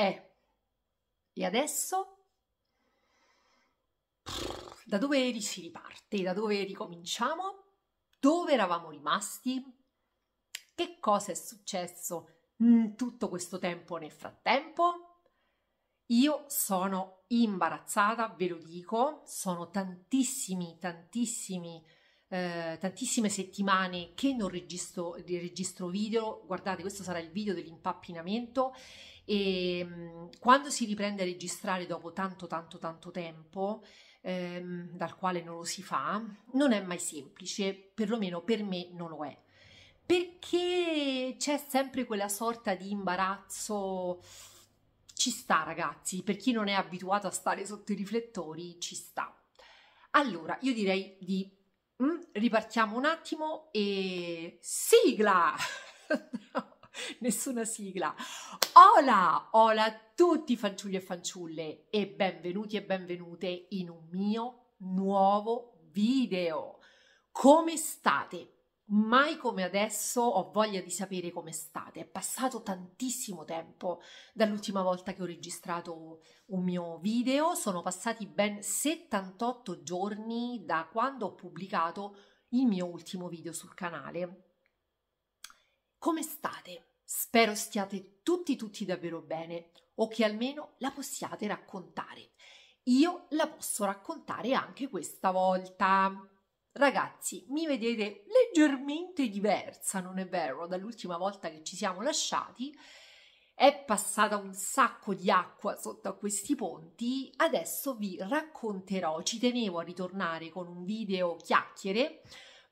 Eh, e adesso? Da dove si riparte? Da dove ricominciamo? Dove eravamo rimasti? Che cosa è successo in mm, tutto questo tempo nel frattempo? Io sono imbarazzata, ve lo dico, sono tantissimi, tantissimi, eh, tantissime settimane che non registro, registro video. Guardate, questo sarà il video dell'impappinamento e ehm, quando si riprende a registrare dopo tanto tanto tanto tempo ehm, dal quale non lo si fa non è mai semplice perlomeno per me non lo è perché c'è sempre quella sorta di imbarazzo ci sta ragazzi per chi non è abituato a stare sotto i riflettori ci sta allora io direi di mm, ripartiamo un attimo e sigla nessuna sigla. Hola, hola a tutti fanciulli e fanciulle e benvenuti e benvenute in un mio nuovo video. Come state? Mai come adesso ho voglia di sapere come state. È passato tantissimo tempo dall'ultima volta che ho registrato un mio video, sono passati ben 78 giorni da quando ho pubblicato il mio ultimo video sul canale come state? Spero stiate tutti tutti davvero bene o che almeno la possiate raccontare. Io la posso raccontare anche questa volta. Ragazzi, mi vedete leggermente diversa, non è vero? Dall'ultima volta che ci siamo lasciati è passata un sacco di acqua sotto a questi ponti. Adesso vi racconterò, ci tenevo a ritornare con un video chiacchiere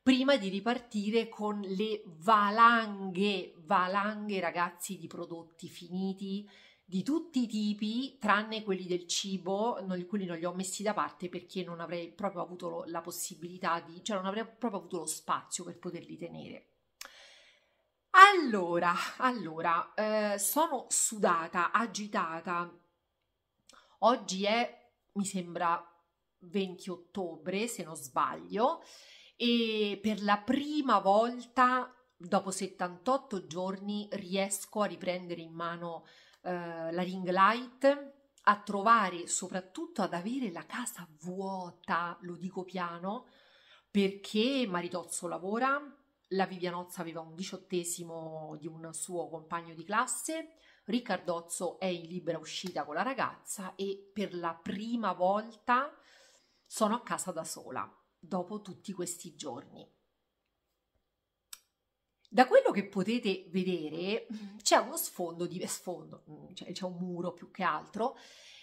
prima di ripartire con le valanghe, valanghe ragazzi di prodotti finiti di tutti i tipi, tranne quelli del cibo, non, quelli non li ho messi da parte perché non avrei proprio avuto la possibilità di, cioè non avrei proprio avuto lo spazio per poterli tenere. Allora, allora, eh, sono sudata, agitata. Oggi è, mi sembra, 20 ottobre, se non sbaglio, e per la prima volta dopo 78 giorni riesco a riprendere in mano eh, la ring light a trovare soprattutto ad avere la casa vuota lo dico piano perché Maritozzo lavora la Vivianozza aveva un diciottesimo di un suo compagno di classe Riccardozzo è in libera uscita con la ragazza e per la prima volta sono a casa da sola dopo tutti questi giorni. Da quello che potete vedere c'è uno sfondo, di, sfondo mm, cioè c'è un muro più che altro,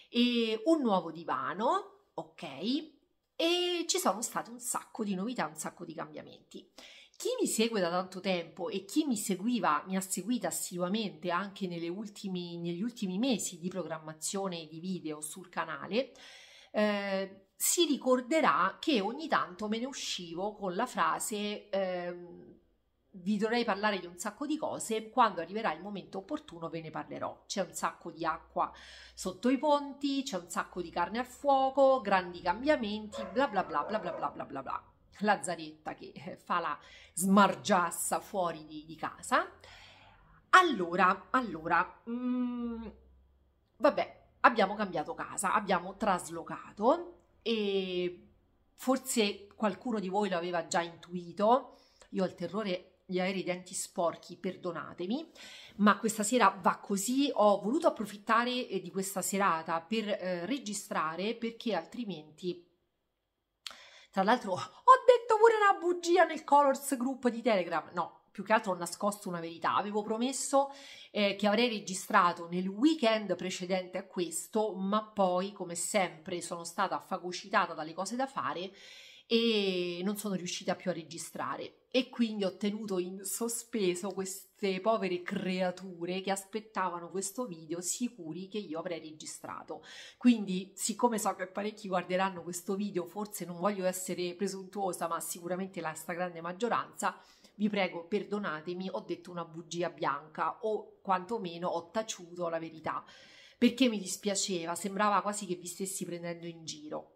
e un nuovo divano, ok? E ci sono state un sacco di novità, un sacco di cambiamenti. Chi mi segue da tanto tempo e chi mi seguiva, mi ha seguita assiduamente anche ultimi, negli ultimi mesi di programmazione di video sul canale, eh, si ricorderà che ogni tanto me ne uscivo con la frase ehm, vi dovrei parlare di un sacco di cose, quando arriverà il momento opportuno ve ne parlerò. C'è un sacco di acqua sotto i ponti, c'è un sacco di carne al fuoco, grandi cambiamenti, bla bla bla bla bla bla bla bla bla. Lazzaretta che eh, fa la smargiassa fuori di, di casa. Allora, allora, mh, mm, vabbè, abbiamo cambiato casa, abbiamo traslocato e forse qualcuno di voi lo aveva già intuito, io ho il terrore di avere i denti sporchi, perdonatemi, ma questa sera va così, ho voluto approfittare eh, di questa serata per eh, registrare perché altrimenti tra l'altro ho detto pure una bugia nel Colors Group di Telegram, no, più che altro ho nascosto una verità, avevo promesso eh, che avrei registrato nel weekend precedente a questo, ma poi come sempre sono stata fagocitata dalle cose da fare e non sono riuscita più a registrare e quindi ho tenuto in sospeso queste povere creature che aspettavano questo video sicuri che io avrei registrato. Quindi, siccome so che parecchi guarderanno questo video, forse non voglio essere presuntuosa, ma sicuramente la stragrande maggioranza vi prego perdonatemi, ho detto una bugia bianca o quantomeno ho taciuto la verità, perché mi dispiaceva, sembrava quasi che vi stessi prendendo in giro.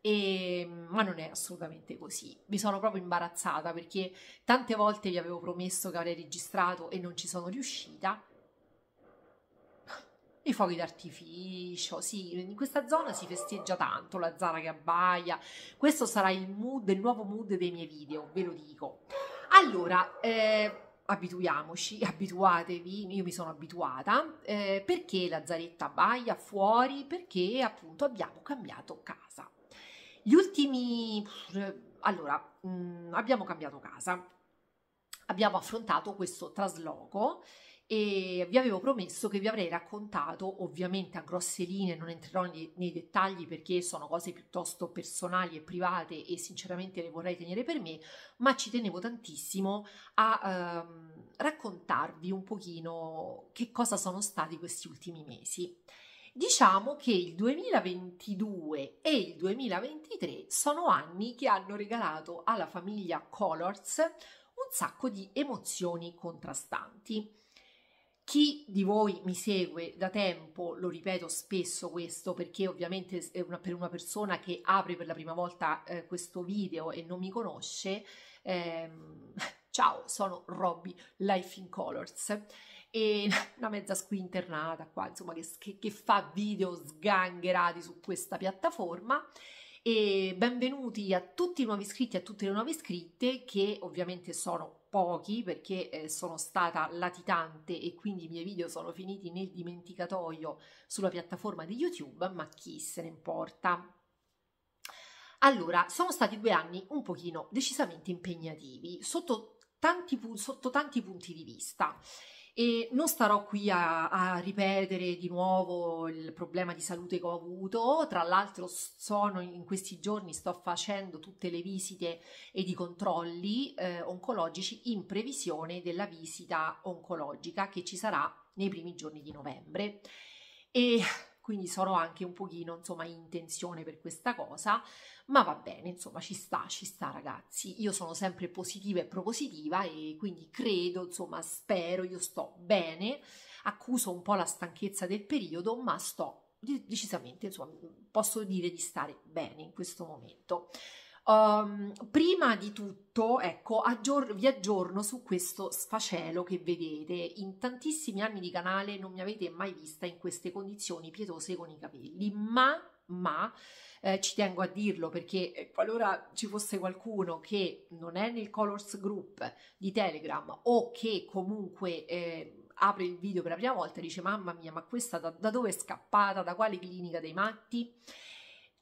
E, ma non è assolutamente così. Mi sono proprio imbarazzata perché tante volte vi avevo promesso che avrei registrato e non ci sono riuscita. I fuochi d'artificio, sì, in questa zona si festeggia tanto la Zara che abbaia. Questo sarà il mood, il nuovo mood dei miei video, ve lo dico. Allora, eh, abituiamoci, abituatevi, io mi sono abituata, eh, perché la zaretta baia fuori? Perché appunto abbiamo cambiato casa. Gli ultimi... Allora, mh, mm, abbiamo cambiato casa, abbiamo affrontato questo trasloco e vi avevo promesso che vi avrei raccontato, ovviamente a grosse linee, non entrerò nei, nei dettagli perché sono cose piuttosto personali e private e sinceramente le vorrei tenere per me, ma ci tenevo tantissimo a ehm, raccontarvi un pochino che cosa sono stati questi ultimi mesi. Diciamo che il 2022 e il 2023 sono anni che hanno regalato alla famiglia Colors un sacco di emozioni contrastanti. Chi di voi mi segue da tempo, lo ripeto spesso questo perché ovviamente una, per una persona che apre per la prima volta eh, questo video e non mi conosce, ehm, ciao, sono Robby Life in Colors e una mezza squinternata qua, insomma, che, che fa video sgangherati su questa piattaforma e benvenuti a tutti i nuovi iscritti, e a tutte le nuove iscritte che ovviamente sono pochi perché eh, sono stata latitante e quindi i miei video sono finiti nel dimenticatoio sulla piattaforma di YouTube, ma chi se ne importa. Allora, sono stati due anni un pochino decisamente impegnativi sotto tanti, sotto tanti punti di vista e non starò qui a, a, ripetere di nuovo il problema di salute che ho avuto, tra l'altro sono in questi giorni sto facendo tutte le visite e i controlli eh, oncologici in previsione della visita oncologica che ci sarà nei primi giorni di novembre e quindi sarò anche un pochino insomma in tensione per questa cosa, ma va bene, insomma ci sta, ci sta ragazzi, io sono sempre positiva e propositiva e quindi credo, insomma spero, io sto bene, accuso un po' la stanchezza del periodo, ma sto decisamente, insomma posso dire di stare bene in questo momento. Um, prima di tutto, ecco, aggior- vi aggiorno su questo sfacelo che vedete. In tantissimi anni di canale non mi avete mai vista in queste condizioni pietose con i capelli, ma ma eh, ci tengo a dirlo perché eh, qualora ci fosse qualcuno che non è nel Colors Group di Telegram o che comunque eh, apre il video per la prima volta e dice mamma mia ma questa da, da dove è scappata, da quale clinica dei matti?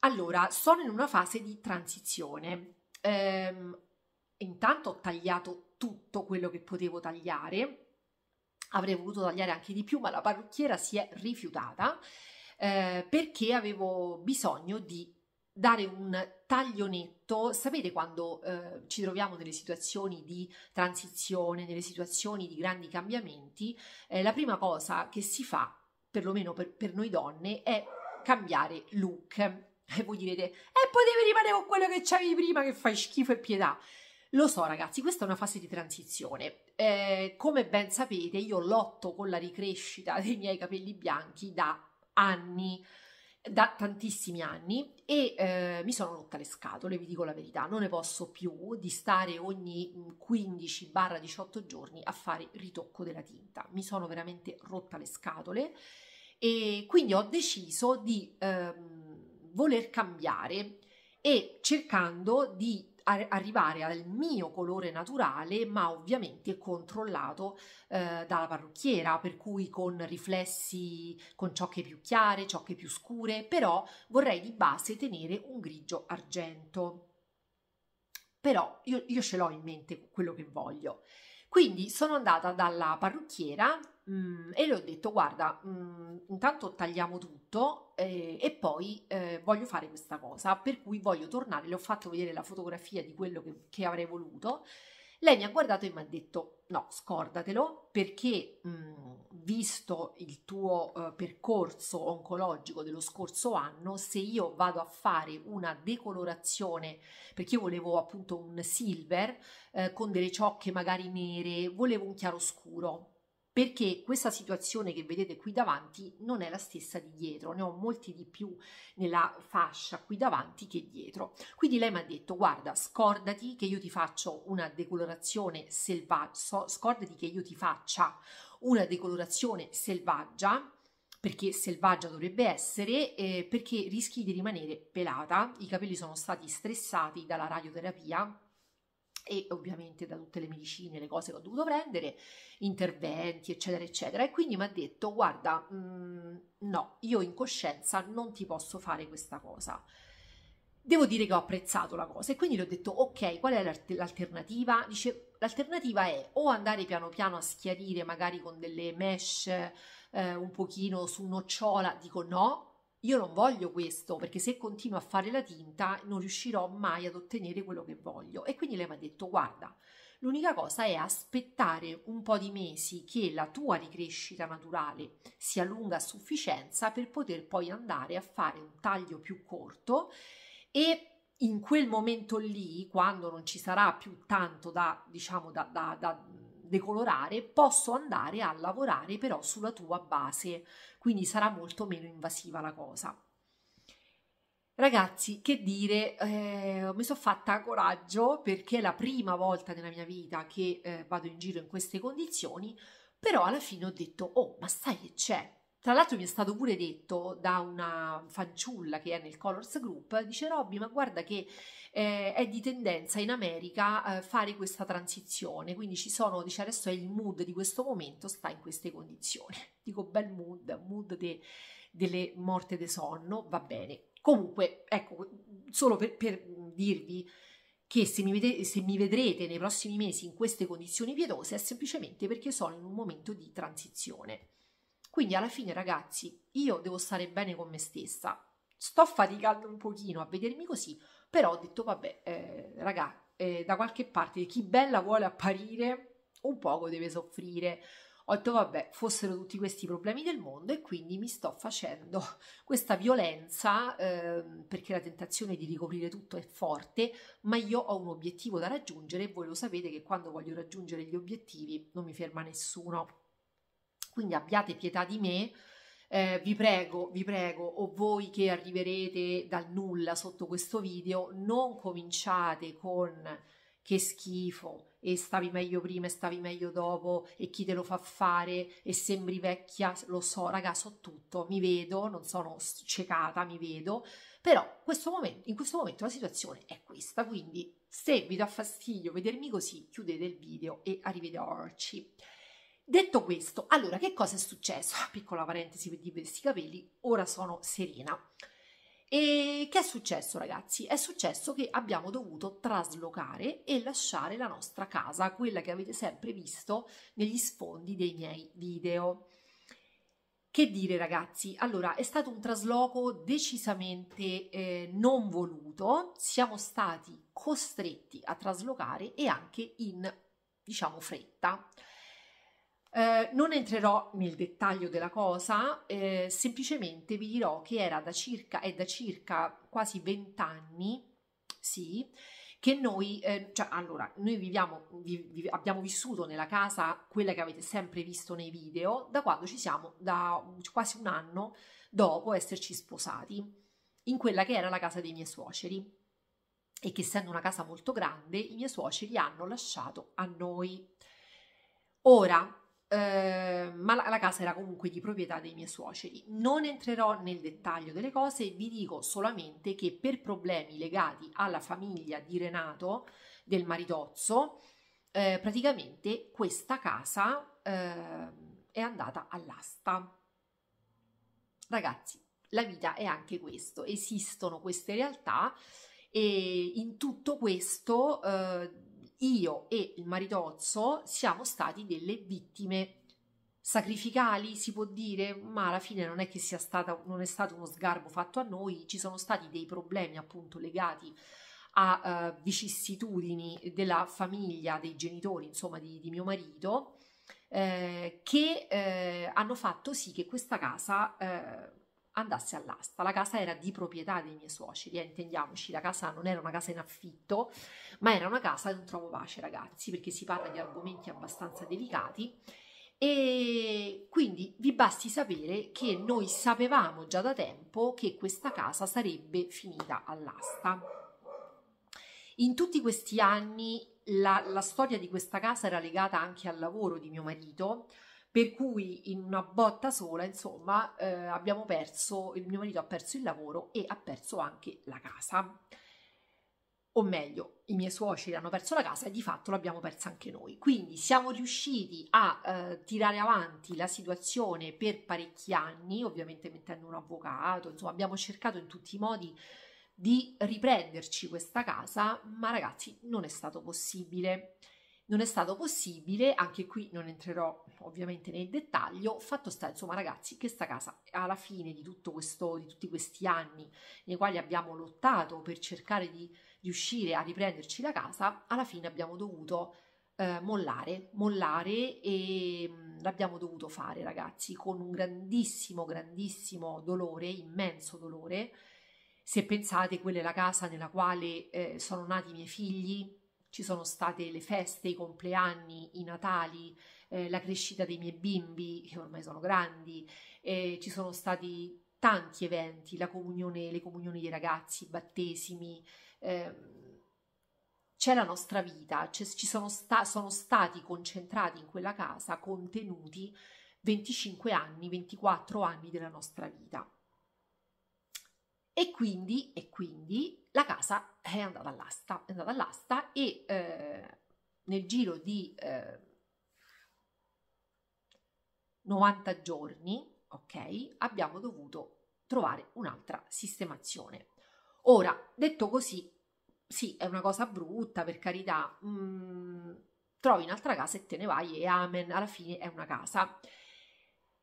Allora, sono in una fase di transizione. Ehm, intanto ho tagliato tutto quello che potevo tagliare, avrei voluto tagliare anche di più, ma la parrucchiera si è rifiutata eh, perché avevo bisogno di dare un taglio netto. Sapete quando eh, ci troviamo nelle situazioni di transizione, nelle situazioni di grandi cambiamenti, eh, la prima cosa che si fa, perlomeno per, per noi donne, è cambiare look e voi direte, e eh, potevi rimanere con quello che c'avevi prima che fai schifo e pietà. Lo so ragazzi, questa è una fase di transizione. Eh, come ben sapete, io lotto con la ricrescita dei miei capelli bianchi da anni, da tantissimi anni e eh, mi sono rotta le scatole, vi dico la verità, non ne posso più di stare ogni 15-18 mm, giorni a fare ritocco della tinta. Mi sono veramente rotta le scatole e quindi ho deciso di... Ehm, voler cambiare e cercando di arrivare al mio colore naturale, ma ovviamente controllato eh, dalla parrucchiera, per cui con riflessi con ciò ciocche più chiare, ciò ciocche più scure, però vorrei di base tenere un grigio argento. Però io, io ce l'ho in mente quello che voglio. Quindi sono andata dalla parrucchiera e le ho detto guarda mm, intanto tagliamo tutto eh, e poi eh, voglio fare questa cosa per cui voglio tornare le ho fatto vedere la fotografia di quello che, che avrei voluto lei mi ha guardato e mi ha detto no scordatelo perché mm, visto il tuo eh, percorso oncologico dello scorso anno se io vado a fare una decolorazione perché io volevo appunto un silver eh, con delle ciocche magari nere volevo un chiaroscuro perché questa situazione che vedete qui davanti non è la stessa di dietro, ne ho molti di più nella fascia qui davanti che dietro. Quindi lei mi ha detto guarda scordati che io ti faccio una decolorazione selvaggia, scordati che io ti faccia una decolorazione selvaggia perché selvaggia dovrebbe essere, eh, perché rischi di rimanere pelata, i capelli sono stati stressati dalla radioterapia e ovviamente da tutte le medicine, le cose che ho dovuto prendere, interventi, eccetera, eccetera. E quindi mi ha detto: Guarda, mh, mm, no, io in coscienza non ti posso fare questa cosa. Devo dire che ho apprezzato la cosa e quindi le ho detto: Ok, qual è l'alternativa? Dice: L'alternativa è o andare piano piano a schiarire, magari con delle mesh eh, un pochino su nocciola. Dico: No, io non voglio questo perché se continuo a fare la tinta non riuscirò mai ad ottenere quello che voglio. E quindi lei mi ha detto guarda, l'unica cosa è aspettare un po' di mesi che la tua ricrescita naturale sia lunga a sufficienza per poter poi andare a fare un taglio più corto e in quel momento lì, quando non ci sarà più tanto da, diciamo, da, da, da decolorare, posso andare a lavorare però sulla tua base, quindi sarà molto meno invasiva la cosa. Ragazzi, che dire, eh, mi sono fatta coraggio perché è la prima volta nella mia vita che eh, vado in giro in queste condizioni, però alla fine ho detto, oh, ma sai che c'è? Tra l'altro mi è stato pure detto da una fanciulla che è nel Colors Group, dice Robby, ma guarda che eh, è di tendenza in America eh, fare questa transizione, quindi ci sono, dice adesso è il mood di questo momento, sta in queste condizioni. Dico bel mood, mood de, delle morte de sonno, va bene. Comunque, ecco, solo per, per dirvi che se mi, vedete, se mi vedrete nei prossimi mesi in queste condizioni pietose è semplicemente perché sono in un momento di transizione. Quindi alla fine ragazzi, io devo stare bene con me stessa. Sto faticando un pochino a vedermi così, però ho detto vabbè, eh, ragazzi, eh, da qualche parte chi bella vuole apparire un poco deve soffrire. Ho detto vabbè, fossero tutti questi problemi del mondo e quindi mi sto facendo questa violenza eh, perché la tentazione di ricoprire tutto è forte, ma io ho un obiettivo da raggiungere e voi lo sapete che quando voglio raggiungere gli obiettivi non mi ferma nessuno. Quindi abbiate pietà di me. Eh, vi prego, vi prego, o voi che arriverete dal nulla sotto questo video, non cominciate con che schifo e stavi meglio prima e stavi meglio dopo e chi te lo fa fare e sembri vecchia, lo so, raga, so tutto, mi vedo, non sono ciecata, mi vedo, però questo momento, in questo momento la situazione è questa, quindi se vi dà fastidio vedermi così, chiudete il video e arrivederci. Detto questo, allora che cosa è successo? Ah, piccola parentesi per dire questi capelli, ora sono serena. E che è successo ragazzi? È successo che abbiamo dovuto traslocare e lasciare la nostra casa, quella che avete sempre visto negli sfondi dei miei video. Che dire ragazzi? Allora, è stato un trasloco decisamente eh, non voluto, siamo stati costretti a traslocare e anche in, diciamo, fretta. Eh, non entrerò nel dettaglio della cosa, eh, semplicemente vi dirò che era da circa, è da circa quasi vent'anni, sì, che noi, eh, cioè allora, noi viviamo, vi, vi, abbiamo vissuto nella casa quella che avete sempre visto nei video da quando ci siamo, da quasi un anno dopo esserci sposati, in quella che era la casa dei miei suoceri e che essendo una casa molto grande i miei suoceri hanno lasciato a noi. Ora, Ehm, ma la, la casa era comunque di proprietà dei miei suoceri. Non entrerò nel dettaglio delle cose, vi dico solamente che per problemi legati alla famiglia di Renato, del maritozzo, eh, praticamente questa casa eh, è andata all'asta. Ragazzi, la vita è anche questo, esistono queste realtà e in tutto questo eh, io e il maritozzo siamo stati delle vittime sacrificali, si può dire, ma alla fine non è che sia stata, non è stato uno sgarbo fatto a noi, ci sono stati dei problemi appunto legati a uh, vicissitudini della famiglia, dei genitori, insomma, di, di mio marito, eh, che eh, hanno fatto sì che questa casa eh, andasse all'asta. La casa era di proprietà dei miei suoceri, eh, intendiamoci, la casa non era una casa in affitto, ma era una casa, di un trovo pace ragazzi, perché si parla di argomenti abbastanza delicati e quindi vi basti sapere che noi sapevamo già da tempo che questa casa sarebbe finita all'asta. In tutti questi anni la, la storia di questa casa era legata anche al lavoro di mio marito, per cui in una botta sola, insomma, eh, abbiamo perso, il mio marito ha perso il lavoro e ha perso anche la casa. O meglio, i miei suoceri hanno perso la casa e di fatto l'abbiamo persa anche noi. Quindi siamo riusciti a eh, tirare avanti la situazione per parecchi anni, ovviamente mettendo un avvocato, insomma, abbiamo cercato in tutti i modi di riprenderci questa casa, ma ragazzi non è stato possibile non è stato possibile, anche qui non entrerò ovviamente nel dettaglio, fatto sta insomma ragazzi che sta casa alla fine di, tutto questo, di tutti questi anni nei quali abbiamo lottato per cercare di riuscire a riprenderci la casa, alla fine abbiamo dovuto eh, mollare, mollare e mh, mm, l'abbiamo dovuto fare ragazzi con un grandissimo, grandissimo dolore, immenso dolore. Se pensate, quella è la casa nella quale eh, sono nati i miei figli, ci sono state le feste, i compleanni, i natali, eh, la crescita dei miei bimbi che ormai sono grandi, eh, ci sono stati tanti eventi, la comunione, le comunioni dei ragazzi, i battesimi. Eh, c'è la nostra vita, cioè ci sono, sta, sono, stati concentrati in quella casa, contenuti 25 anni, 24 anni della nostra vita. E quindi, e quindi la casa è andata all'asta, è andata all'asta e eh, nel giro di eh, 90 giorni, ok, abbiamo dovuto trovare un'altra sistemazione. Ora, detto così, sì, è una cosa brutta, per carità, mh, mm, trovi un'altra casa e te ne vai e amen, alla fine è una casa.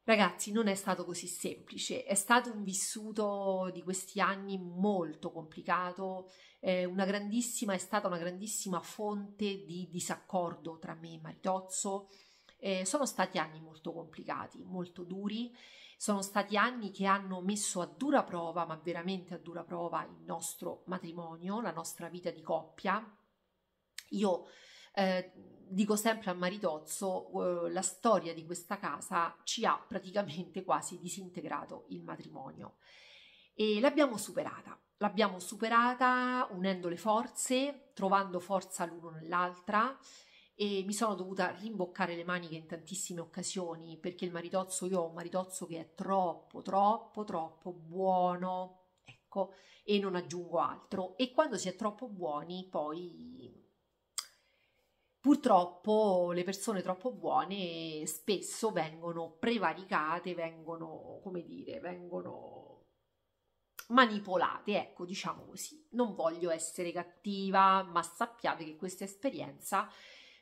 Ragazzi, non è stato così semplice, è stato un vissuto di questi anni molto complicato, eh, è stata una grandissima fonte di disaccordo tra me e Maritozzo, eh, sono stati anni molto complicati, molto duri, sono stati anni che hanno messo a dura prova, ma veramente a dura prova, il nostro matrimonio, la nostra vita di coppia. Io eh, dico sempre a Maritozzo, eh, la storia di questa casa ci ha praticamente quasi disintegrato il matrimonio e l'abbiamo superata. L'abbiamo superata unendo le forze, trovando forza l'uno nell'altra e mi sono dovuta rimboccare le maniche in tantissime occasioni perché il maritozzo, io ho un maritozzo che è troppo, troppo, troppo buono, ecco, e non aggiungo altro. E quando si è troppo buoni poi Purtroppo le persone troppo buone spesso vengono prevaricate, vengono, come dire, vengono manipolate, ecco, diciamo così. Non voglio essere cattiva, ma sappiate che questa esperienza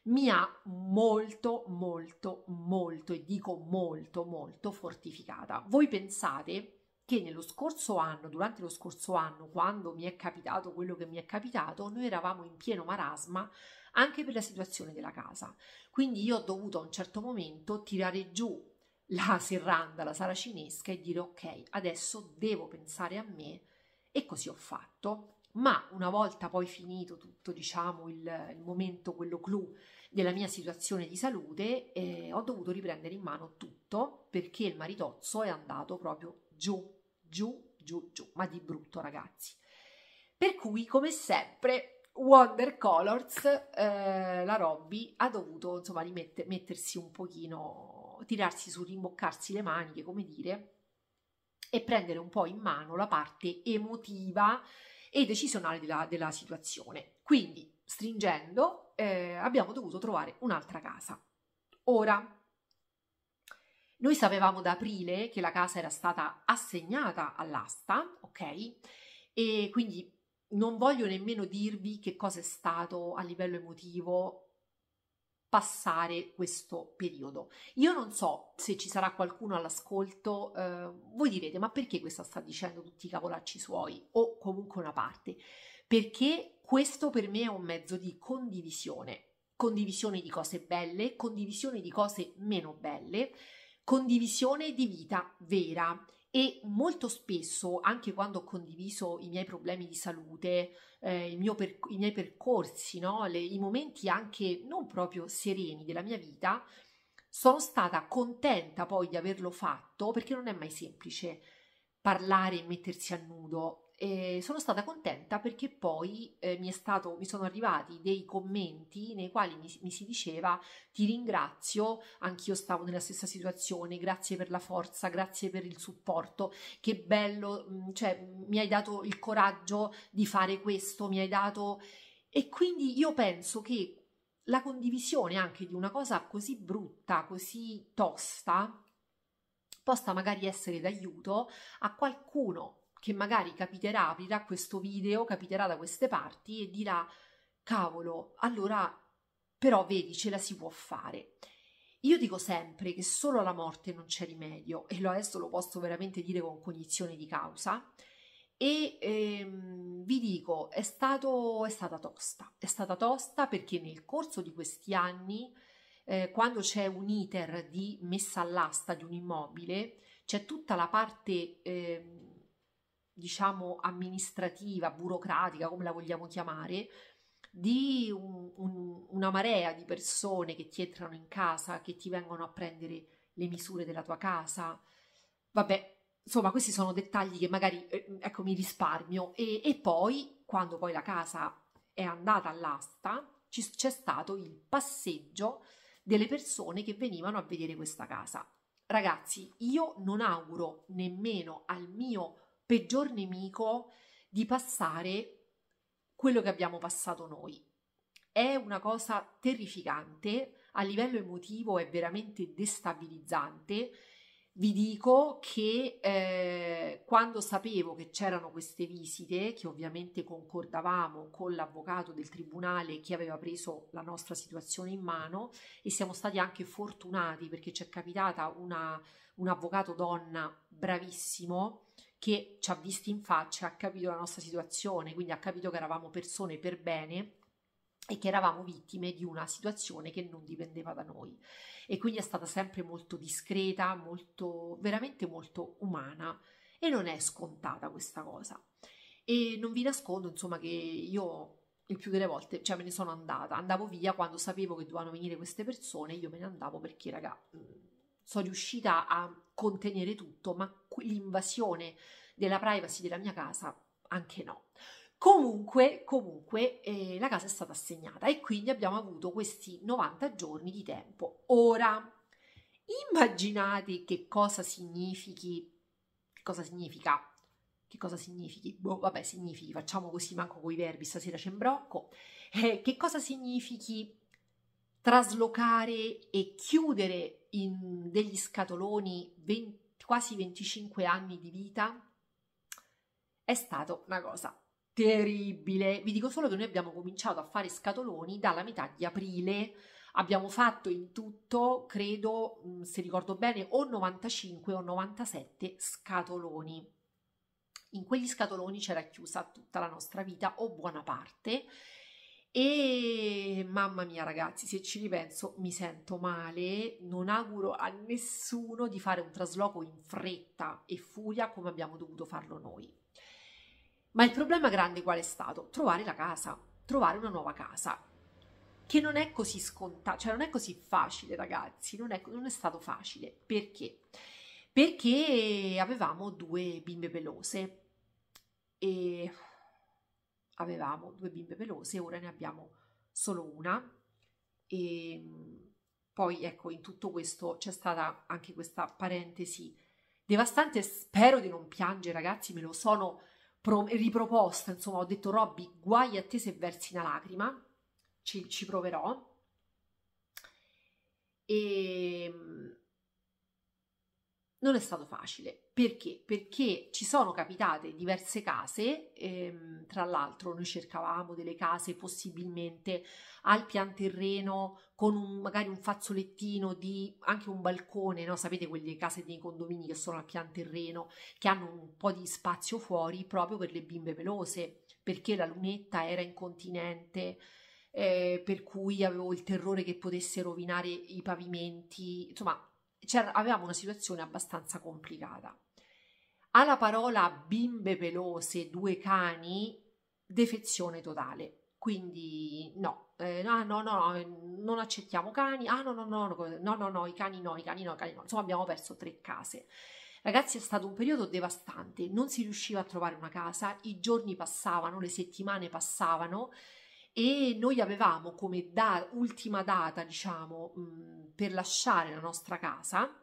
mi ha molto, molto, molto, e dico molto, molto fortificata. Voi pensate che nello scorso anno, durante lo scorso anno, quando mi è capitato quello che mi è capitato, noi eravamo in pieno marasma anche per la situazione della casa. Quindi io ho dovuto a un certo momento tirare giù la serranda, la saracinesca e dire ok, adesso devo pensare a me e così ho fatto. Ma una volta poi finito tutto, diciamo, il, il momento, quello clou della mia situazione di salute, eh, ho dovuto riprendere in mano tutto perché il maritozzo è andato proprio giù, giù, giù, giù, ma di brutto ragazzi. Per cui, come sempre, Wonder Colors, eh, la Robby ha dovuto insomma rimette, mettersi un pochino, tirarsi su, rimboccarsi le maniche, come dire, e prendere un po' in mano la parte emotiva e decisionale della, della situazione. Quindi, stringendo, eh, abbiamo dovuto trovare un'altra casa. Ora, noi sapevamo da aprile che la casa era stata assegnata all'asta, ok? E quindi non voglio nemmeno dirvi che cosa è stato a livello emotivo passare questo periodo. Io non so se ci sarà qualcuno all'ascolto, eh, voi direte ma perché questa sta dicendo tutti i cavolacci suoi o comunque una parte? Perché questo per me è un mezzo di condivisione, condivisione di cose belle, condivisione di cose meno belle, condivisione di vita vera e molto spesso, anche quando ho condiviso i miei problemi di salute, eh, per, i miei percorsi, no? Le, i momenti anche non proprio sereni della mia vita, sono stata contenta poi di averlo fatto perché non è mai semplice parlare e mettersi a nudo eh, sono stata contenta perché poi eh, mi, stato, mi, sono arrivati dei commenti nei quali mi, mi, si diceva ti ringrazio, anch'io stavo nella stessa situazione, grazie per la forza, grazie per il supporto, che bello, mm, cioè, mi hai dato il coraggio di fare questo, mi hai dato... E quindi io penso che la condivisione anche di una cosa così brutta, così tosta, possa magari essere d'aiuto a qualcuno che magari capiterà, aprirà questo video, capiterà da queste parti e dirà cavolo, allora però vedi ce la si può fare. Io dico sempre che solo alla morte non c'è rimedio e lo adesso lo posso veramente dire con cognizione di causa e ehm, vi dico è, stato, è stata tosta, è stata tosta perché nel corso di questi anni eh, quando c'è un iter di messa all'asta di un immobile c'è tutta la parte eh, diciamo, amministrativa, burocratica, come la vogliamo chiamare, di un, un, una marea di persone che ti entrano in casa, che ti vengono a prendere le misure della tua casa. Vabbè, insomma, questi sono dettagli che magari eh, mm, ecco, mi risparmio. E, e poi, quando poi la casa è andata all'asta, ci, c'è stato il passeggio delle persone che venivano a vedere questa casa. Ragazzi, io non auguro nemmeno al mio peggior nemico di passare quello che abbiamo passato noi. È una cosa terrificante, a livello emotivo è veramente destabilizzante. Vi dico che eh, quando sapevo che c'erano queste visite, che ovviamente concordavamo con l'avvocato del tribunale che aveva preso la nostra situazione in mano e siamo stati anche fortunati perché ci è capitata una, un avvocato donna bravissimo che ci ha visti in faccia, ha capito la nostra situazione, quindi ha capito che eravamo persone per bene e che eravamo vittime di una situazione che non dipendeva da noi e quindi è stata sempre molto discreta, molto veramente molto umana e non è scontata questa cosa. E non vi nascondo, insomma, che io il più delle volte, cioè me ne sono andata, andavo via quando sapevo che dovevano venire queste persone, io me ne andavo perché raga sono riuscita a contenere tutto, ma l'invasione della privacy della mia casa anche no. Comunque, comunque eh, la casa è stata assegnata e quindi abbiamo avuto questi 90 giorni di tempo. Ora, immaginate che cosa significhi, che cosa significa che cosa significhi? Boh, vabbè, significhi, facciamo così, manco con i verbi, stasera c'è brocco. Eh, che cosa significhi traslocare e chiudere in degli scatoloni 20, quasi 25 anni di vita è stata una cosa terribile. Vi dico solo che noi abbiamo cominciato a fare scatoloni dalla metà di aprile. Abbiamo fatto in tutto, credo, mm, se ricordo bene, o 95 o 97 scatoloni. In quegli scatoloni c'era chiusa tutta la nostra vita o buona parte e mamma mia, ragazzi, se ci ripenso mi sento male. Non auguro a nessuno di fare un trasloco in fretta e furia come abbiamo dovuto farlo noi. Ma il problema grande qual è stato? Trovare la casa, trovare una nuova casa, che non è così scontata, cioè non è così facile, ragazzi. Non è, non è stato facile perché? Perché avevamo due bimbe pelose e avevamo due bimbe pelose, ora ne abbiamo solo una. E ehm, poi ecco, in tutto questo c'è stata anche questa parentesi devastante. Spero di non piangere, ragazzi, me lo sono pro- riproposta. Insomma, ho detto Robby, guai a te se versi una lacrima. Ci, ci proverò. E ehm, non è stato facile. Perché? Perché ci sono capitate diverse case, ehm, tra l'altro noi cercavamo delle case possibilmente al pian terreno con un, magari un fazzolettino di anche un balcone, no? sapete quelle case dei condomini che sono al pian terreno, che hanno un po' di spazio fuori proprio per le bimbe pelose, perché la lunetta era incontinente. Eh, per cui avevo il terrore che potesse rovinare i pavimenti, insomma cioè, avevamo una situazione abbastanza complicata. Alla parola bimbe pelose, due cani, defezione totale. Quindi no, eh, no, no, no, non accettiamo cani, ah no, no, no, no, no, no, no, i cani no, i cani no, i cani no. Insomma abbiamo perso tre case. Ragazzi, è stato un periodo devastante, non si riusciva a trovare una casa, i giorni passavano, le settimane passavano, e noi avevamo come da, ultima data, diciamo, mh, per lasciare la nostra casa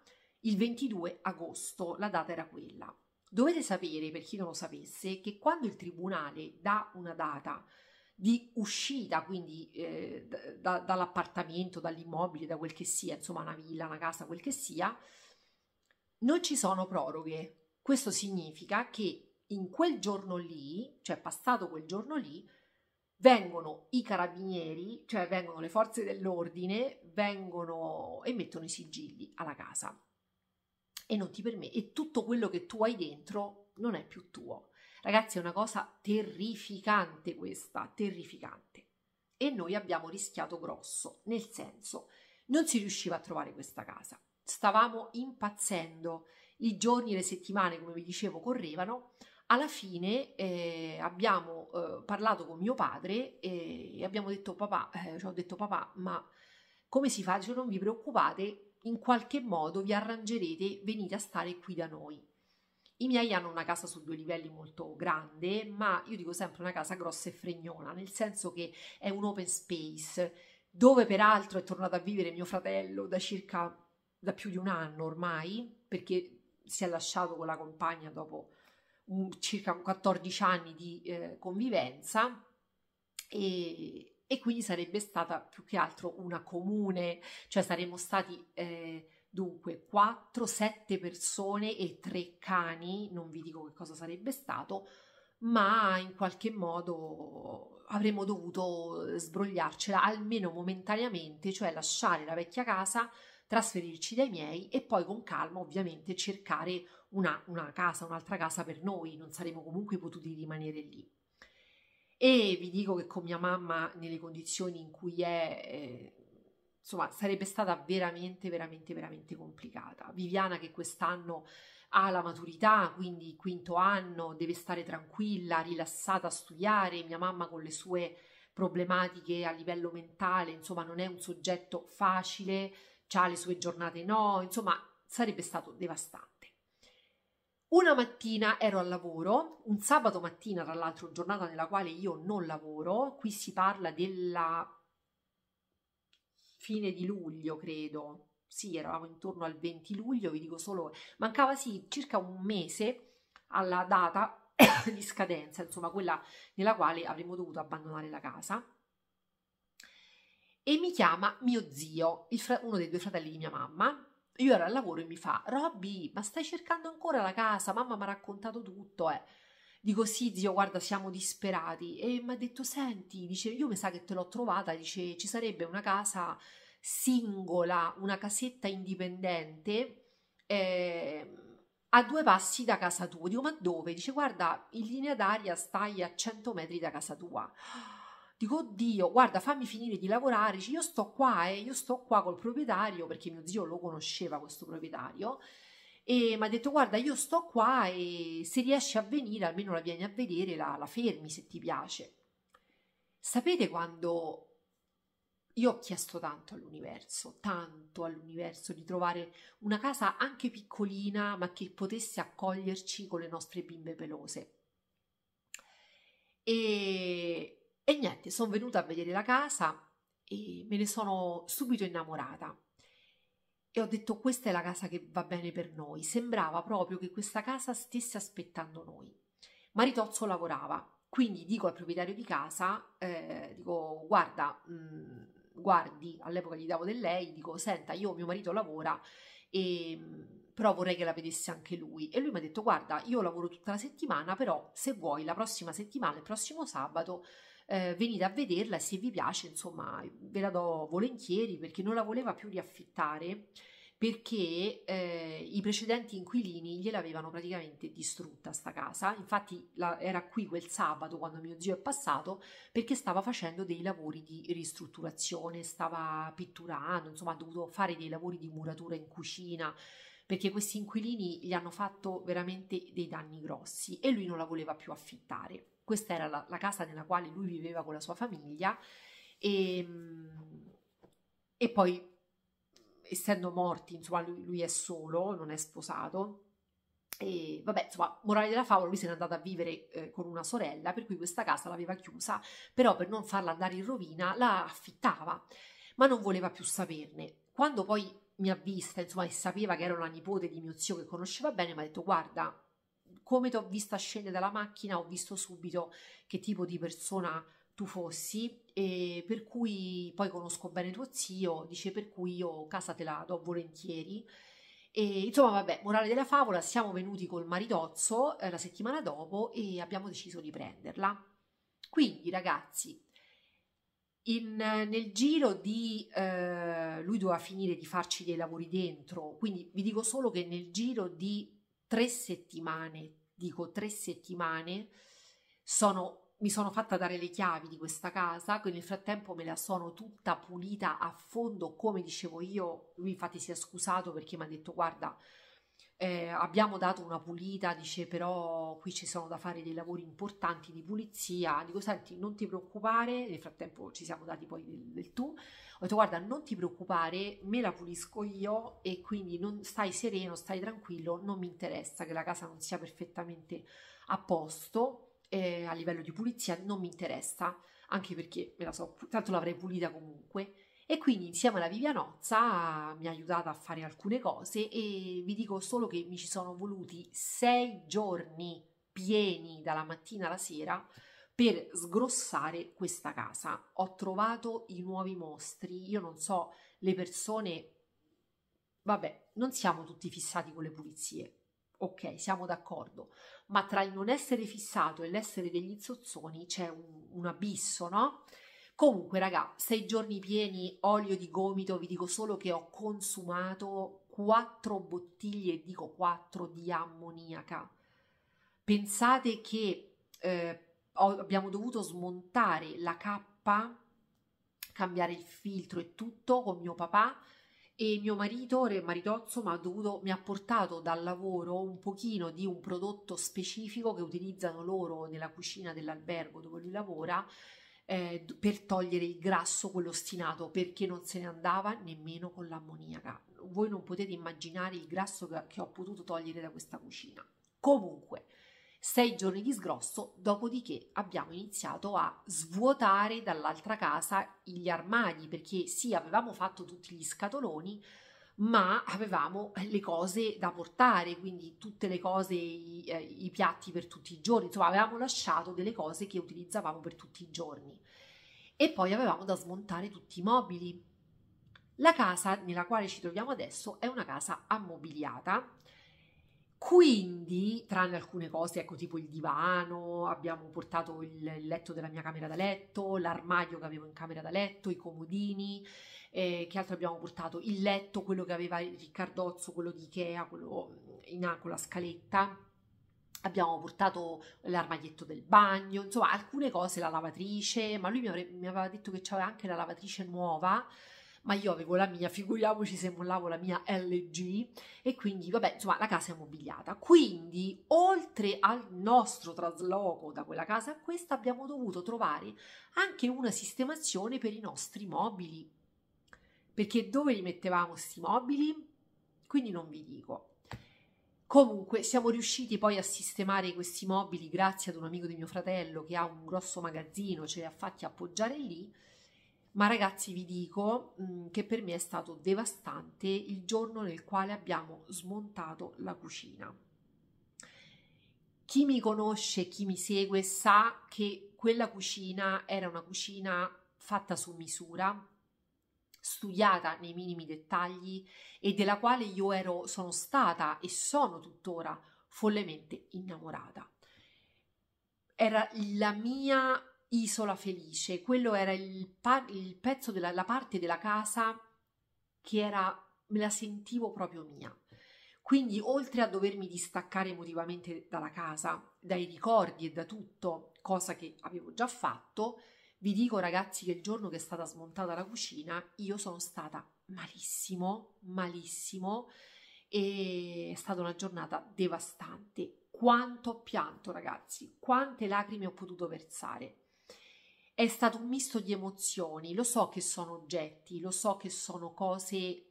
il 22 agosto, la data era quella. Dovete sapere, per chi non lo sapesse, che quando il tribunale dà una data di uscita, quindi eh, da, dall'appartamento, dall'immobile, da quel che sia, insomma una villa, una casa, quel che sia, non ci sono proroghe. Questo significa che in quel giorno lì, cioè passato quel giorno lì, vengono i carabinieri, cioè vengono le forze dell'ordine, vengono e mettono i sigilli alla casa. E non ti permette, e tutto quello che tu hai dentro non è più tuo. Ragazzi, è una cosa terrificante questa, terrificante. E noi abbiamo rischiato grosso, nel senso, non si riusciva a trovare questa casa. Stavamo impazzendo, i giorni e le settimane, come vi dicevo, correvano alla fine eh, abbiamo eh, parlato con mio padre e abbiamo detto papà, eh, cioè ho detto papà, ma come si fa? Cioè, non vi preoccupate, in qualche modo vi arrangerete, venite a stare qui da noi. I miei hanno una casa su due livelli molto grande, ma io dico sempre una casa grossa e fregnona, nel senso che è un open space, dove peraltro è tornato a vivere mio fratello da circa da più di un anno ormai, perché si è lasciato con la compagna dopo un, circa 14 anni di eh, convivenza e, e, quindi sarebbe stata più che altro una comune, cioè saremmo stati eh, dunque 4, 7 persone e 3 cani, non vi dico che cosa sarebbe stato, ma in qualche modo avremmo dovuto sbrogliarcela almeno momentaneamente, cioè lasciare la vecchia casa trasferirci dai miei e poi con calma ovviamente cercare una, una casa, un'altra casa per noi, non saremmo comunque potuti rimanere lì. E vi dico che con mia mamma, nelle condizioni in cui è, eh, insomma, sarebbe stata veramente, veramente, veramente complicata. Viviana che quest'anno ha la maturità, quindi quinto anno, deve stare tranquilla, rilassata a studiare, mia mamma con le sue problematiche a livello mentale, insomma non è un soggetto facile, ha le sue giornate no, insomma sarebbe stato devastante. Una mattina ero al lavoro, un sabato mattina tra l'altro, giornata nella quale io non lavoro, qui si parla della fine di luglio credo, sì eravamo intorno al 20 luglio, vi dico solo, mancava sì circa un mese alla data di scadenza, insomma quella nella quale avremmo dovuto abbandonare la casa e mi chiama mio zio, fra- uno dei due fratelli di mia mamma. Io ero al lavoro e mi fa: Robby, ma stai cercando ancora la casa? Mamma mi ha raccontato tutto, eh. Dico sì, zio, guarda, siamo disperati. E mi ha detto: Senti, dice, io mi sa che te l'ho trovata. Dice, ci sarebbe una casa singola, una casetta indipendente eh, a due passi da casa tua. Dico, ma dove? Dice, guarda, in linea d'aria stai a 100 metri da casa tua dico oddio guarda fammi finire di lavorare io sto qua eh, io sto qua col proprietario perché mio zio lo conosceva questo proprietario e mi ha detto guarda io sto qua e se riesci a venire almeno la vieni a vedere la, la fermi se ti piace sapete quando io ho chiesto tanto all'universo, tanto all'universo di trovare una casa anche piccolina, ma che potesse accoglierci con le nostre bimbe pelose. E e niente, sono venuta a vedere la casa e me ne sono subito innamorata. E ho detto questa è la casa che va bene per noi. Sembrava proprio che questa casa stesse aspettando noi. Maritozzo lavorava, quindi dico al proprietario di casa, eh, dico guarda, mh, mm, guardi, all'epoca gli davo del lei, dico senta, io mio marito lavora e mm, però vorrei che la vedesse anche lui. E lui mi ha detto: Guarda, io lavoro tutta la settimana, però se vuoi la prossima settimana, il prossimo sabato, eh, venite a vederla e se vi piace, insomma, ve la do volentieri perché non la voleva più riaffittare perché eh, i precedenti inquilini gliel'avevano praticamente distrutta sta casa. Infatti la, era qui quel sabato quando mio zio è passato perché stava facendo dei lavori di ristrutturazione, stava pitturando, insomma ha dovuto fare dei lavori di muratura in cucina perché questi inquilini gli hanno fatto veramente dei danni grossi e lui non la voleva più affittare questa era la, la, casa nella quale lui viveva con la sua famiglia e, ehm, e poi essendo morti, insomma, lui, lui, è solo, non è sposato. E vabbè, insomma, morale della favola, lui se n'è andato a vivere eh, con una sorella, per cui questa casa l'aveva chiusa, però per non farla andare in rovina la affittava, ma non voleva più saperne. Quando poi mi ha vista, insomma, e sapeva che era una nipote di mio zio che conosceva bene, mi ha detto: Guarda, come ti ho vista scendere dalla macchina, ho visto subito che tipo di persona tu fossi e per cui poi conosco bene tuo zio, dice per cui io casa te la do volentieri. E, insomma, vabbè, morale della favola, siamo venuti col maritozzo eh, la settimana dopo e abbiamo deciso di prenderla. Quindi, ragazzi, in, nel giro di eh, lui doveva finire di farci dei lavori dentro, quindi vi dico solo che nel giro di tre settimane, dico tre settimane, sono, mi sono fatta dare le chiavi di questa casa, che nel frattempo me la sono tutta pulita a fondo, come dicevo io, lui infatti si è scusato perché mi ha detto guarda eh, abbiamo dato una pulita, dice però qui ci sono da fare dei lavori importanti di pulizia. Dico senti, non ti preoccupare, nel frattempo ci siamo dati poi del, del tu. Ho detto guarda, non ti preoccupare, me la pulisco io e quindi non, stai sereno, stai tranquillo, non mi interessa che la casa non sia perfettamente a posto. Eh, a livello di pulizia non mi interessa, anche perché me la so, tanto l'avrei pulita comunque e quindi insieme alla Vivianozza mi ha aiutata a fare alcune cose e vi dico solo che mi ci sono voluti sei giorni pieni dalla mattina alla sera per sgrossare questa casa. Ho trovato i nuovi mostri, io non so, le persone... Vabbè, non siamo tutti fissati con le pulizie, ok, siamo d'accordo, ma tra il non essere fissato e l'essere degli zozzoni c'è un, un abisso, no? Comunque, raga, sei giorni pieni, olio di gomito, vi dico solo che ho consumato quattro bottiglie, dico quattro, di ammoniaca. Pensate che eh, ho, abbiamo dovuto smontare la cappa, cambiare il filtro e tutto con mio papà e mio marito, il Maritozzo, mi ha, dovuto, mi ha portato dal lavoro un pochino di un prodotto specifico che utilizzano loro nella cucina dell'albergo dove lui lavora eh, per togliere il grasso, quello ostinato, perché non se ne andava nemmeno con l'ammoniaca. Voi non potete immaginare il grasso che ho potuto togliere da questa cucina. Comunque, sei giorni di sgrosso, dopodiché abbiamo iniziato a svuotare dall'altra casa gli armadi, perché sì, avevamo fatto tutti gli scatoloni, ma avevamo eh, le cose da portare, quindi tutte le cose, i, eh, i piatti per tutti i giorni, insomma avevamo lasciato delle cose che utilizzavamo per tutti i giorni. E poi avevamo da smontare tutti i mobili. La casa nella quale ci troviamo adesso è una casa ammobiliata, quindi, tranne alcune cose, ecco tipo il divano, abbiamo portato il letto della mia camera da letto, l'armadio che avevo in camera da letto, i comodini, eh, che altro abbiamo portato? Il letto, quello che aveva Riccardozzo, quello di Ikea, quello mm, in con la scaletta. Abbiamo portato l'armadietto del bagno, insomma alcune cose, la lavatrice, ma lui mi, avrebbe, mi aveva detto che c'aveva anche la lavatrice nuova, ma io avevo la mia, figuriamoci se mollavo la mia LG e quindi vabbè, insomma, la casa è mobiliata. Quindi, oltre al nostro trasloco da quella casa a questa, abbiamo dovuto trovare anche una sistemazione per i nostri mobili perché dove li mettevamo questi mobili? Quindi non vi dico. Comunque siamo riusciti poi a sistemare questi mobili grazie ad un amico di mio fratello che ha un grosso magazzino, ce li ha fatti appoggiare lì, ma ragazzi vi dico mh, mm, che per me è stato devastante il giorno nel quale abbiamo smontato la cucina. Chi mi conosce, chi mi segue sa che quella cucina era una cucina fatta su misura studiata nei minimi dettagli e della quale io ero, sono stata e sono tuttora follemente innamorata. Era la mia isola felice, quello era il, par- il pezzo della la parte della casa che era, me la sentivo proprio mia. Quindi, oltre a dovermi distaccare emotivamente dalla casa, dai ricordi e da tutto, cosa che avevo già fatto, vi dico ragazzi che il giorno che è stata smontata la cucina io sono stata malissimo, malissimo e è stata una giornata devastante. Quanto ho pianto ragazzi, quante lacrime ho potuto versare. È stato un misto di emozioni, lo so che sono oggetti, lo so che sono cose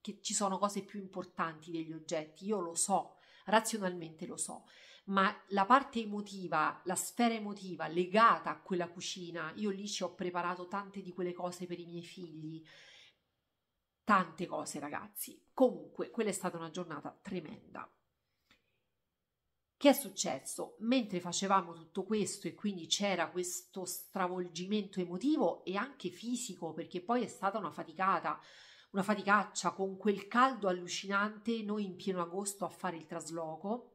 che ci sono cose più importanti degli oggetti, io lo so, razionalmente lo so, ma la parte emotiva, la sfera emotiva legata a quella cucina, io lì ci ho preparato tante di quelle cose per i miei figli, tante cose ragazzi. Comunque, quella è stata una giornata tremenda. Che è successo? Mentre facevamo tutto questo e quindi c'era questo stravolgimento emotivo e anche fisico, perché poi è stata una faticata, una faticaccia con quel caldo allucinante, noi in pieno agosto a fare il trasloco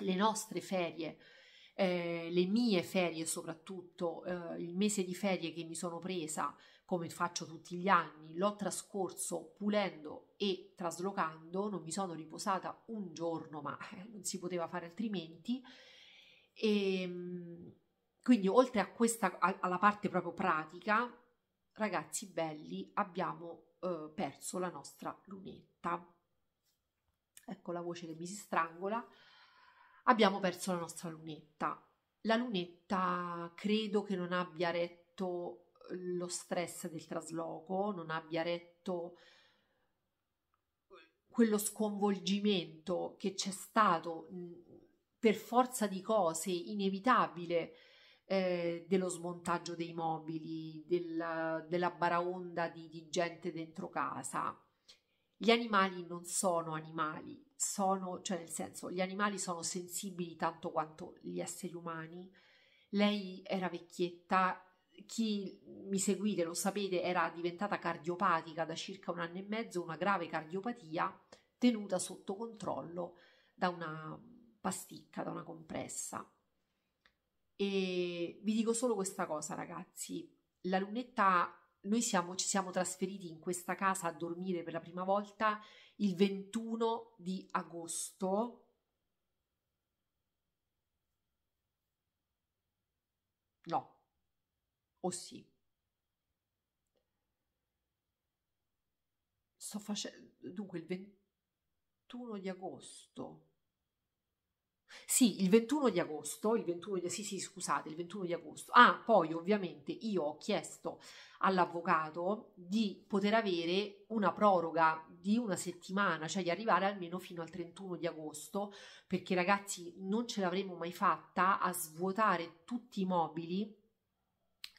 le nostre ferie, eh, le mie ferie soprattutto, eh, il mese di ferie che mi sono presa, come faccio tutti gli anni, l'ho trascorso pulendo e traslocando, non mi sono riposata un giorno, ma eh, non si poteva fare altrimenti. E, ehm, quindi oltre a questa, a, alla parte proprio pratica, ragazzi belli, abbiamo eh, perso la nostra lunetta. Ecco la voce che mi si strangola abbiamo perso la nostra lunetta. La lunetta credo che non abbia retto lo stress del trasloco, non abbia retto quello sconvolgimento che c'è stato mm, per forza di cose inevitabile eh, dello smontaggio dei mobili, della, della baraonda di, di gente dentro casa gli animali non sono animali, sono, cioè nel senso, gli animali sono sensibili tanto quanto gli esseri umani. Lei era vecchietta, chi mi seguite lo sapete, era diventata cardiopatica da circa un anno e mezzo, una grave cardiopatia tenuta sotto controllo da una pasticca, da una compressa. E vi dico solo questa cosa, ragazzi: la lunetta noi siamo, ci siamo trasferiti in questa casa a dormire per la prima volta il 21 di agosto. No, o oh sì. Sto facendo dunque il 21 di agosto. Sì, il 21 di agosto, il 21 di, sì, sì, scusate, il 21 di agosto. Ah, poi ovviamente io ho chiesto all'avvocato di poter avere una proroga di una settimana, cioè di arrivare almeno fino al 31 di agosto, perché ragazzi non ce l'avremmo mai fatta a svuotare tutti i mobili,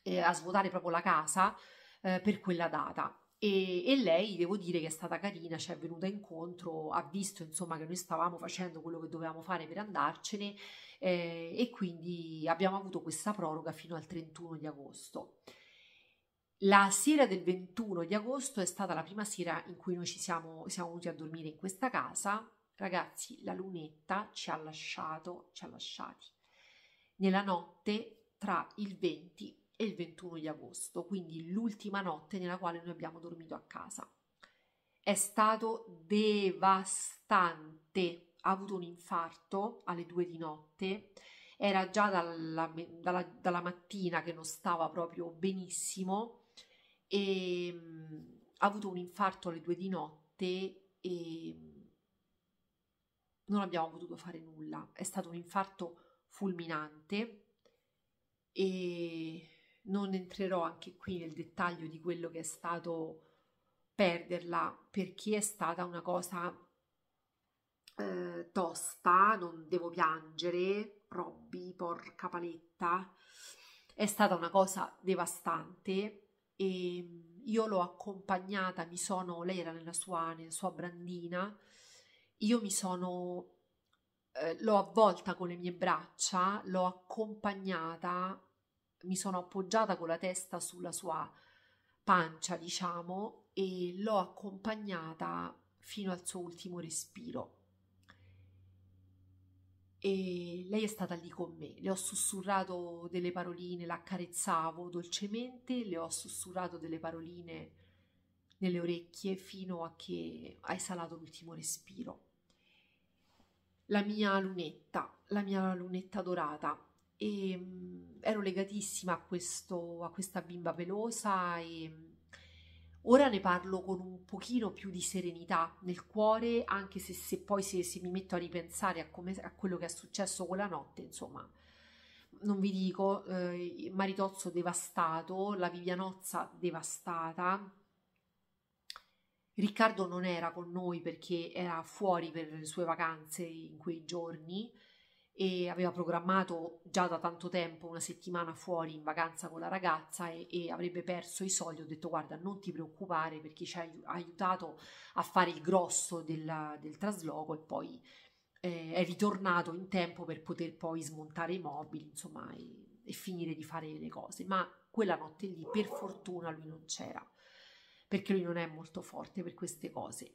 eh, a svuotare proprio la casa eh, per quella data. E, e, lei devo dire che è stata carina, ci cioè è venuta incontro, ha visto insomma che noi stavamo facendo quello che dovevamo fare per andarcene eh, e quindi abbiamo avuto questa proroga fino al 31 di agosto. La sera del 21 di agosto è stata la prima sera in cui noi ci siamo, siamo venuti a dormire in questa casa. Ragazzi, la lunetta ci ha lasciato, ci ha lasciati. Nella notte tra il 20 e il 21 di agosto, quindi l'ultima notte nella quale noi abbiamo dormito a casa. È stato devastante, ha avuto un infarto alle due di notte, era già dalla, dalla, dalla mattina che non stava proprio benissimo e ehm, mh, ha avuto un infarto alle due di notte e non abbiamo potuto fare nulla, è stato un infarto fulminante e non entrerò anche qui nel dettaglio di quello che è stato perderla, per chi è stata una cosa eh, tosta, non devo piangere, Robby, porca paletta, è stata una cosa devastante e mm, io l'ho accompagnata, mi sono, lei era nella sua, nella sua brandina, io mi sono, eh, l'ho avvolta con le mie braccia, l'ho accompagnata mi sono appoggiata con la testa sulla sua pancia, diciamo, e l'ho accompagnata fino al suo ultimo respiro. E lei è stata lì con me, le ho sussurrato delle paroline, la accarezzavo dolcemente, le ho sussurrato delle paroline nelle orecchie fino a che ha esalato l'ultimo respiro. La mia lunetta, la mia lunetta dorata, e ehm, ero legatissima a, questo, a questa bimba pelosa e mm, ora ne parlo con un pochino più di serenità nel cuore, anche se, se poi se, se, mi metto a ripensare a, come, a, quello che è successo quella notte, insomma, non vi dico, eh, Maritozzo devastato, la Vivianozza devastata, Riccardo non era con noi perché era fuori per le sue vacanze in quei giorni, e aveva programmato già da tanto tempo una settimana fuori in vacanza con la ragazza e, e avrebbe perso i soldi. Ho detto guarda non ti preoccupare perché ci ha aiutato a fare il grosso della, del trasloco e poi eh, è ritornato in tempo per poter poi smontare i mobili insomma e, e finire di fare le cose. Ma quella notte lì per fortuna lui non c'era perché lui non è molto forte per queste cose.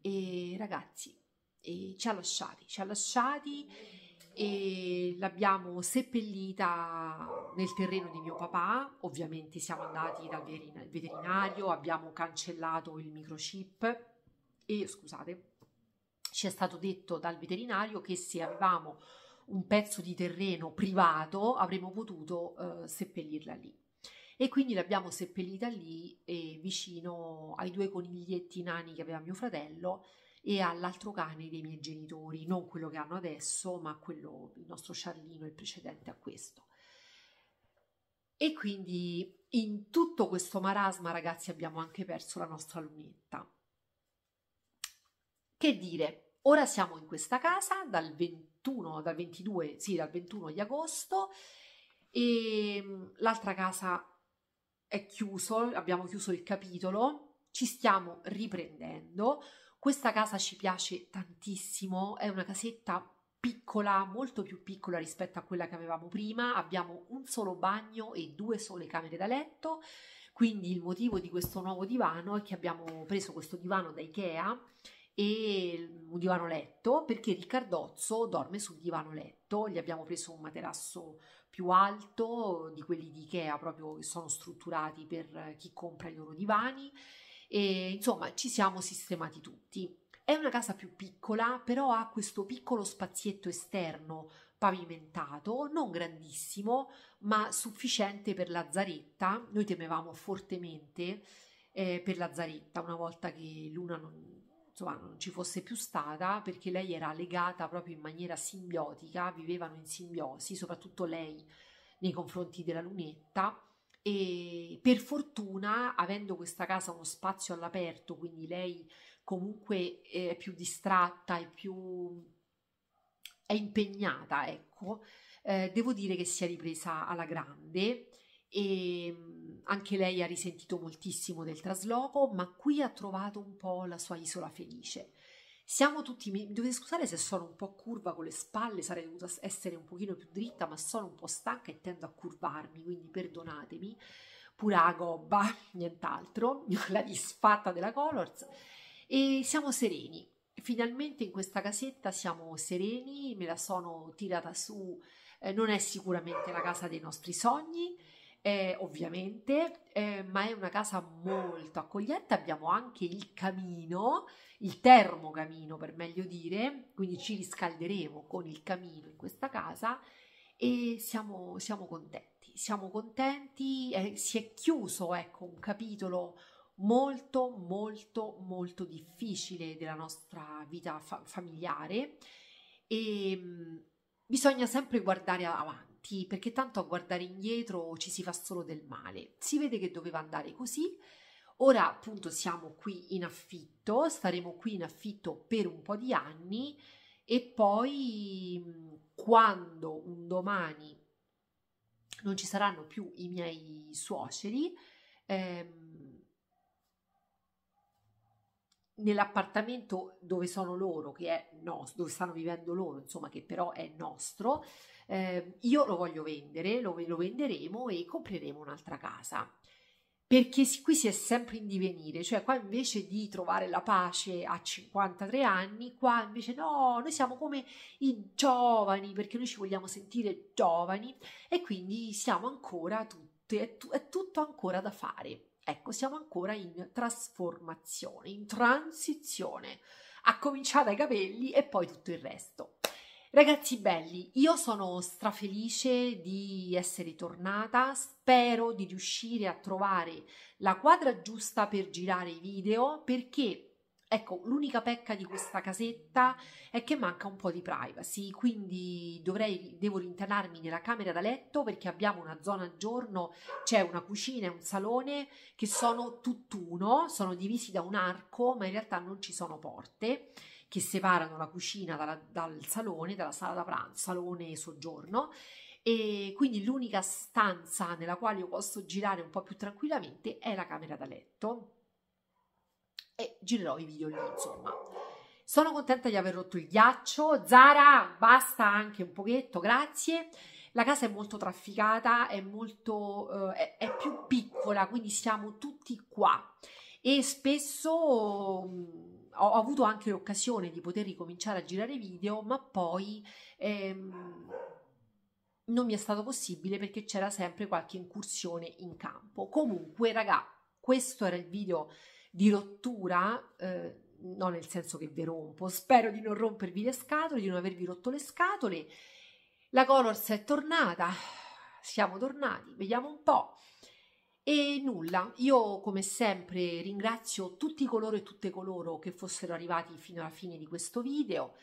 E ragazzi, e ci ha lasciati, ci ha lasciati e l'abbiamo seppellita nel terreno di mio papà. Ovviamente siamo andati dal veterinario, abbiamo cancellato il microchip e scusate, ci è stato detto dal veterinario che se avevamo un pezzo di terreno privato avremmo potuto eh, seppellirla lì. E quindi l'abbiamo seppellita lì, eh, vicino ai due coniglietti nani che aveva mio fratello, e all'altro cane dei miei genitori, non quello che hanno adesso, ma quello, il nostro Charlino, il precedente a questo. E quindi in tutto questo marasma, ragazzi, abbiamo anche perso la nostra lunetta. Che dire, ora siamo in questa casa dal 21, dal 22, sì, dal 21 di agosto e mm, l'altra casa è chiuso, abbiamo chiuso il capitolo, ci stiamo riprendendo. Questa casa ci piace tantissimo, è una casetta piccola, molto più piccola rispetto a quella che avevamo prima, abbiamo un solo bagno e due sole camere da letto, quindi il motivo di questo nuovo divano è che abbiamo preso questo divano da Ikea e un divano letto perché Riccardozzo dorme sul divano letto, gli abbiamo preso un materasso più alto di quelli di Ikea proprio che sono strutturati per chi compra i loro divani e insomma ci siamo sistemati tutti. È una casa più piccola, però ha questo piccolo spazietto esterno pavimentato, non grandissimo, ma sufficiente per la zaretta. Noi temevamo fortemente eh, per la zaretta una volta che Luna non, insomma, non ci fosse più stata, perché lei era legata proprio in maniera simbiotica, vivevano in simbiosi, soprattutto lei nei confronti della lunetta e per fortuna avendo questa casa uno spazio all'aperto quindi lei comunque eh, è più distratta e più è impegnata ecco eh, devo dire che si è ripresa alla grande e ehm, anche lei ha risentito moltissimo del trasloco ma qui ha trovato un po' la sua isola felice siamo tutti, mi dovete scusare se sono un po' curva con le spalle, sarei dovuta essere un pochino più dritta, ma sono un po' stanca e tendo a curvarmi, quindi perdonatemi. Pura gobba, nient'altro, la disfatta della Colors. E siamo sereni, finalmente in questa casetta siamo sereni, me la sono tirata su, eh, non è sicuramente la casa dei nostri sogni, eh, ovviamente, eh, ma è una casa molto accogliente. Abbiamo anche il camino, il termocamino per meglio dire, quindi ci riscalderemo con il camino in questa casa e siamo, siamo contenti. Siamo contenti, eh, si è chiuso ecco, un capitolo molto molto molto difficile della nostra vita fa- familiare e ehm, mh, bisogna sempre guardare avanti avanti perché tanto a guardare indietro ci si fa solo del male. Si vede che doveva andare così. Ora appunto siamo qui in affitto, staremo qui in affitto per un po' di anni e poi mm, quando un domani non ci saranno più i miei suoceri, ehm, nell'appartamento dove sono loro, che è nostro, dove stanno vivendo loro, insomma, che però è nostro, eh, io lo voglio vendere, lo, lo venderemo e compreremo un'altra casa perché qui si è sempre in divenire, cioè qua invece di trovare la pace a 53 anni, qua invece no, noi siamo come i giovani, perché noi ci vogliamo sentire giovani e quindi siamo ancora tutte, è, t- è tutto ancora da fare. Ecco, siamo ancora in trasformazione, in transizione, a cominciare dai capelli e poi tutto il resto. Ragazzi belli, io sono strafelice di essere tornata, spero di riuscire a trovare la quadra giusta per girare i video perché Ecco, l'unica pecca di questa casetta è che manca un po' di privacy, quindi dovrei, devo rintanarmi nella camera da letto perché abbiamo una zona giorno, c'è una cucina e un salone che sono tutt'uno, sono divisi da un arco, ma in realtà non ci sono porte che separano la cucina dalla, dal salone, dalla sala da pranzo, salone e soggiorno e quindi l'unica stanza nella quale io posso girare un po' più tranquillamente è la camera da letto e girerò i video lì insomma sono contenta di aver rotto il ghiaccio Zara basta anche un pochetto grazie la casa è molto trafficata è molto eh, è, è più piccola quindi siamo tutti qua e spesso mm, ho, ho, avuto anche l'occasione di poter ricominciare a girare video, ma poi ehm, non mi è stato possibile perché c'era sempre qualche incursione in campo. Comunque, raga, questo era il video di rottura. Eh, non nel senso che vi rompo, spero di non rompervi le scatole, di non avervi rotto le scatole. La Colors è tornata, siamo tornati, vediamo un po'. E nulla, io come sempre ringrazio tutti coloro e tutte coloro che fossero arrivati fino alla fine di questo video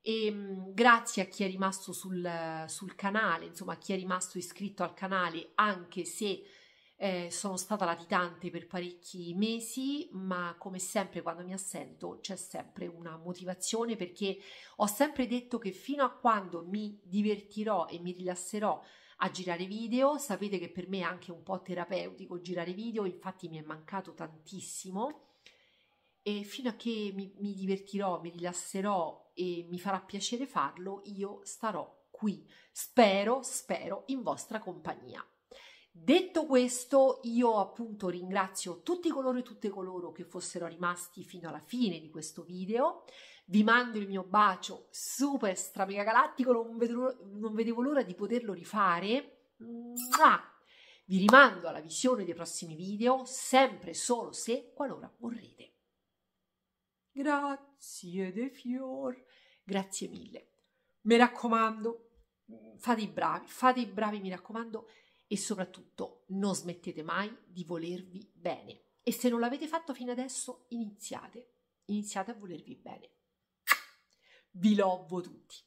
e ehm, grazie a chi è rimasto sul, sul, canale, insomma a chi è rimasto iscritto al canale anche se eh, sono stata latitante per parecchi mesi, ma come sempre quando mi assento c'è sempre una motivazione perché ho sempre detto che fino a quando mi divertirò e mi rilasserò a girare video, sapete che per me è anche un po' terapeutico girare video, infatti mi è mancato tantissimo e fino a che mi, mi divertirò, mi rilasserò e mi farà piacere farlo, io starò qui, spero, spero, in vostra compagnia. Detto questo, io appunto ringrazio tutti coloro e tutte coloro che fossero rimasti fino alla fine di questo video vi mando il mio bacio super stramega galattico, non, non vedevo l'ora di poterlo rifare. Mua! Vi rimando alla visione dei prossimi video, sempre solo se qualora vorrete. Grazie De Fior, grazie mille. Mi raccomando, fate i bravi, fate i bravi, mi raccomando, e soprattutto non smettete mai di volervi bene. E se non l'avete fatto fino adesso, iniziate, iniziate a volervi bene. Vi lovo tutti.